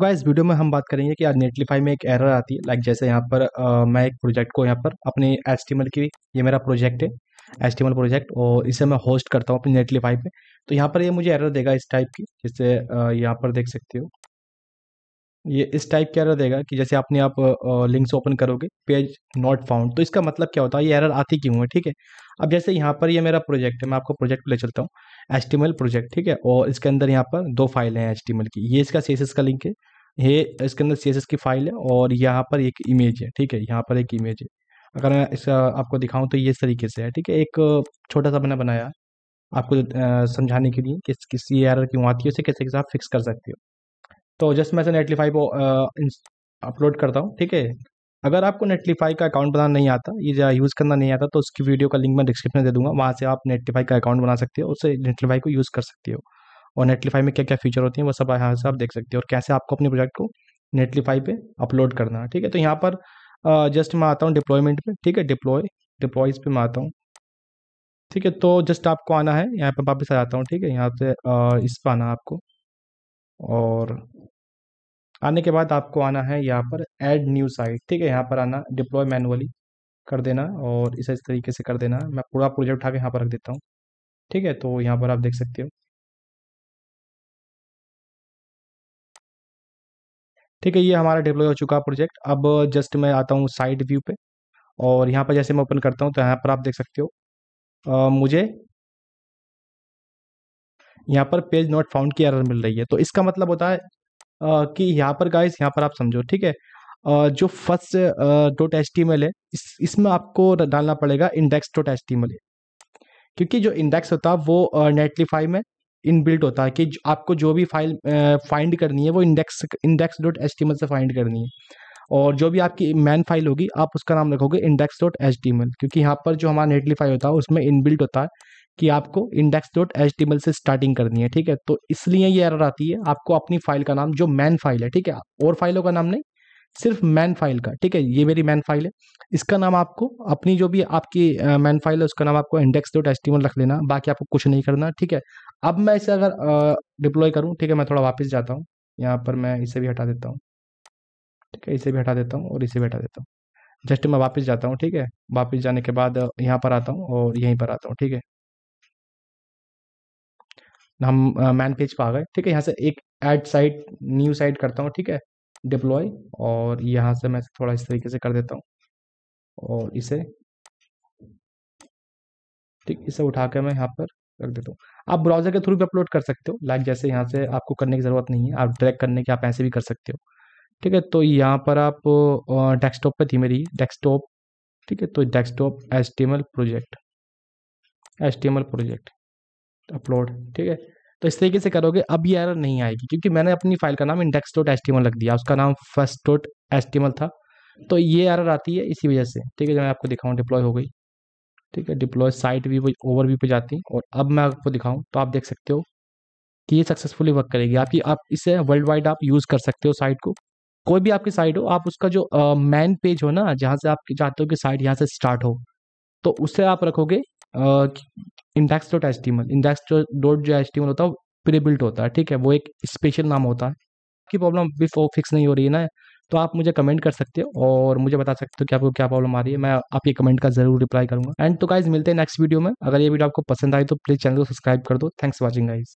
तो इस वीडियो में हम बात करेंगे कि आज नेटलीफाई में एक एरर आती है लाइक जैसे यहाँ पर आ, मैं एक प्रोजेक्ट को यहाँ पर अपने एच की ये मेरा प्रोजेक्ट है एच प्रोजेक्ट और इसे मैं होस्ट करता हूँ अपने नेटलीफाई पे तो यहाँ पर ये मुझे एरर देगा इस टाइप की जिससे यहाँ पर देख सकते हो ये इस टाइप के एरर देगा कि जैसे आपने आप लिंक्स ओपन करोगे पेज नॉट फाउंड तो इसका मतलब क्या होता है ये एरर आती क्यों है ठीक है अब जैसे यहाँ पर ये मेरा प्रोजेक्ट है मैं आपको प्रोजेक्ट ले चलता हूँ एच प्रोजेक्ट ठीक है और इसके अंदर यहाँ पर दो फाइलें हैं एच की ये इसका सी का लिंक है ये इसके अंदर सी की फाइल है और यहाँ पर एक इमेज है ठीक है यहाँ पर एक इमेज है अगर मैं इसका आपको दिखाऊं तो ये इस तरीके से है ठीक है एक छोटा सा मैंने बनाया आपको समझाने के लिए किस किसी एरर क्यों आती है उसे कैसे कैसे आप फिक्स कर सकते हो तो जस्ट मैं से नेटलीफाई को अपलोड करता हूँ ठीक है अगर आपको नेटलीफाई का अकाउंट बनाना नहीं आता ये यूज़ करना नहीं आता तो उसकी वीडियो का लिंक मैं डिस्क्रिप्शन दे दूंगा वहाँ से आप नेटलीफाई का अकाउंट बना सकते हो उससे नेटलीफाई को यूज़ कर सकते हो और नेटलीफाई में क्या क्या फीचर होती हैं वो सब यहाँ से आप देख सकते हो और कैसे आपको अपने प्रोजेक्ट को नेटलीफाई पर अपलोड करना है ठीक है तो यहाँ पर जस्ट मैं आता हूँ डिप्लॉयमेंट पर ठीक है डिप्लॉय डिप्लॉयज पर मैं आता हूँ ठीक है तो जस्ट आपको आना है यहाँ पर वापस आ जाता हूँ ठीक है यहाँ से इस पर आना है आपको और आने के बाद आपको आना है यहाँ पर एड न्यू साइट ठीक है यहाँ पर आना डिप्लॉय मैनुअली कर देना और इसे इस तरीके से कर देना मैं पूरा प्रोजेक्ट उठा के यहाँ पर रख देता हूँ ठीक है तो यहाँ पर आप देख सकते हो ठीक है ये हमारा डिप्लॉय हो चुका प्रोजेक्ट अब जस्ट मैं आता हूँ साइड व्यू पे और यहाँ पर जैसे मैं ओपन करता हूँ तो यहाँ पर आप देख सकते हो आ, मुझे यहाँ पर पेज नॉट फाउंड की एरर मिल रही है तो इसका मतलब होता है कि यहाँ पर गाइस यहाँ पर आप समझो ठीक है जो first dot H T ML है इस इसमें आपको डालना पड़ेगा इंडेक्स डॉट एच टी क्योंकि जो इंडेक्स होता है वो नेटलीफाई में इनबिल्ट होता है कि आपको जो भी फाइल फाइंड करनी है वो index index dot H T से फाइंड करनी है और जो भी आपकी मैन फाइल होगी आप उसका नाम रखोगे index dot H D ML क्योंकि यहाँ पर जो हमारा नेटलीफाई होता है उसमें इनबिल्ट होता है कि आपको इंडेक्स डॉट एच से स्टार्टिंग करनी है ठीक है तो इसलिए ये एरर आती है आपको अपनी फाइल का नाम जो मैन फाइल है ठीक है और फाइलों का नाम नहीं सिर्फ मैन फाइल का ठीक है ये मेरी मैन फाइल है इसका नाम आपको अपनी जो भी आपकी मैन फाइल है उसका नाम आपको इंडेक्स डॉट एच रख लेना बाकी आपको कुछ नहीं करना ठीक है अब मैं इसे अगर डिप्लॉय करूँ ठीक है मैं थोड़ा वापस जाता हूँ यहाँ पर मैं इसे भी हटा देता हूँ ठीक है इसे भी हटा देता हूँ और इसे भी हटा देता हूँ जस्ट मैं वापस जाता हूँ ठीक है वापस जाने के बाद यहाँ पर आता हूँ और यहीं पर आता हूँ ठीक है हम मैन पेज पर आ गए ठीक है यहाँ से एक एड साइट न्यू साइट करता हूँ ठीक है डिप्लॉय और यहाँ से मैं थोड़ा इस तरीके से कर देता हूँ और इसे ठीक इसे उठा कर मैं यहाँ पर कर देता हूँ आप ब्राउजर के थ्रू भी अपलोड कर सकते हो लाइक जैसे यहाँ से आपको करने की ज़रूरत नहीं है आप ड्रैग करने की आप ऐसे भी कर सकते हो ठीक है तो यहाँ पर आप डेस्कटॉप पे थी मेरी डेस्कटॉप ठीक है तो desktop H project H project upload ठीक है तो इस तरीके से करोगे अब ये एरर नहीं आएगी क्योंकि मैंने अपनी फाइल का नाम इंडेक्स डॉट एच रख दिया उसका नाम फर्स्ट डॉट एच था तो ये एरर आती है इसी वजह से ठीक है जो मैं आपको दिखाऊँ डिप्लॉय हो गई ठीक है डिप्लॉय साइट भी ओवर व्यू पे जाती और अब मैं आपको दिखाऊँ तो आप देख सकते हो कि ये सक्सेसफुली वर्क करेगी आपकी आप इसे वर्ल्ड वाइड आप यूज़ कर सकते हो साइट को कोई भी आपकी साइट हो आप उसका जो मेन पेज हो ना जहाँ से आप चाहते हो कि साइट यहाँ से स्टार्ट हो तो उससे आप रखोगे index dot H T M L index dot जो एच टी एम एल होता है वो प्रीबिल्ट होता है ठीक है वो एक स्पेशल नाम होता है आपकी प्रॉब्लम भी फिक्स नहीं हो रही है ना तो आप मुझे कमेंट कर सकते हो और मुझे बता सकते हो कि आपको क्या प्रॉब्लम आ रही है मैं आपके कमेंट का जरूर रिप्लाई करूंगा एंड तो गाइज मिलते हैं नेक्स्ट वीडियो में अगर ये वीडियो आपको पसंद आई तो प्लीज़ चैनल को सब्सक्राइब कर दो थैंक्स वॉचिंग गाइज